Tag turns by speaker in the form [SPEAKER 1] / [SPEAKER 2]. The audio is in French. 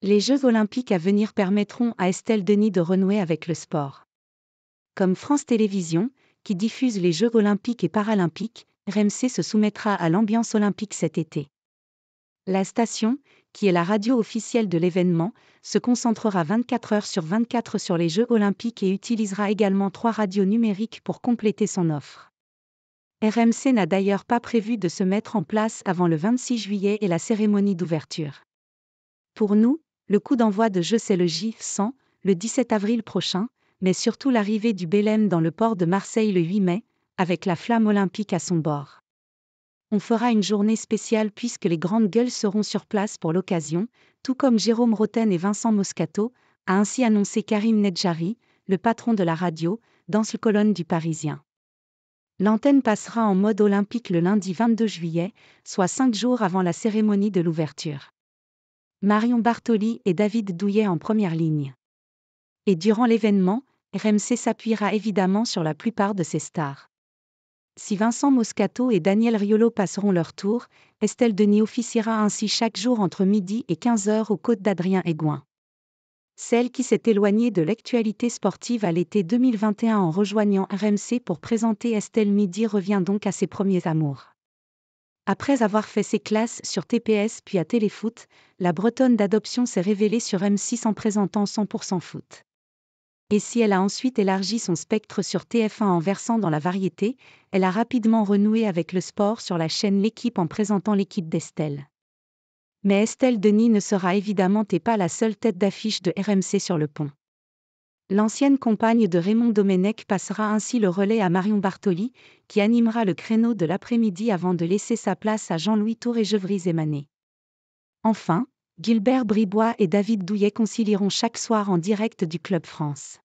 [SPEAKER 1] Les Jeux olympiques à venir permettront à Estelle Denis de renouer avec le sport. Comme France Télévisions, qui diffuse les Jeux olympiques et paralympiques, RMC se soumettra à l'ambiance olympique cet été. La station, qui est la radio officielle de l'événement, se concentrera 24 heures sur 24 sur les Jeux olympiques et utilisera également trois radios numériques pour compléter son offre. RMC n'a d'ailleurs pas prévu de se mettre en place avant le 26 juillet et la cérémonie d'ouverture. Pour nous, le coup d'envoi de jeu c'est le J100, le 17 avril prochain, mais surtout l'arrivée du Bélème dans le port de Marseille le 8 mai, avec la flamme olympique à son bord. On fera une journée spéciale puisque les grandes gueules seront sur place pour l'occasion, tout comme Jérôme Roten et Vincent Moscato, a ainsi annoncé Karim Nedjari, le patron de la radio, dans le colonne du Parisien. L'antenne passera en mode olympique le lundi 22 juillet, soit cinq jours avant la cérémonie de l'ouverture. Marion Bartoli et David Douillet en première ligne. Et durant l'événement, RMC s'appuiera évidemment sur la plupart de ses stars. Si Vincent Moscato et Daniel Riolo passeront leur tour, Estelle Denis officiera ainsi chaque jour entre midi et 15h aux côtes d'Adrien Aigouin. Celle qui s'est éloignée de l'actualité sportive à l'été 2021 en rejoignant RMC pour présenter Estelle Midi revient donc à ses premiers amours. Après avoir fait ses classes sur TPS puis à Téléfoot, la Bretonne d'adoption s'est révélée sur M6 en présentant 100% foot. Et si elle a ensuite élargi son spectre sur TF1 en versant dans la variété, elle a rapidement renoué avec le sport sur la chaîne L'équipe en présentant l'équipe d'Estelle. Mais Estelle Denis ne sera évidemment pas la seule tête d'affiche de RMC sur le pont. L'ancienne compagne de Raymond Domenech passera ainsi le relais à Marion Bartoli, qui animera le créneau de l'après-midi avant de laisser sa place à Jean-Louis Tour et Gevry Enfin, Gilbert Bribois et David Douillet concilieront chaque soir en direct du Club France.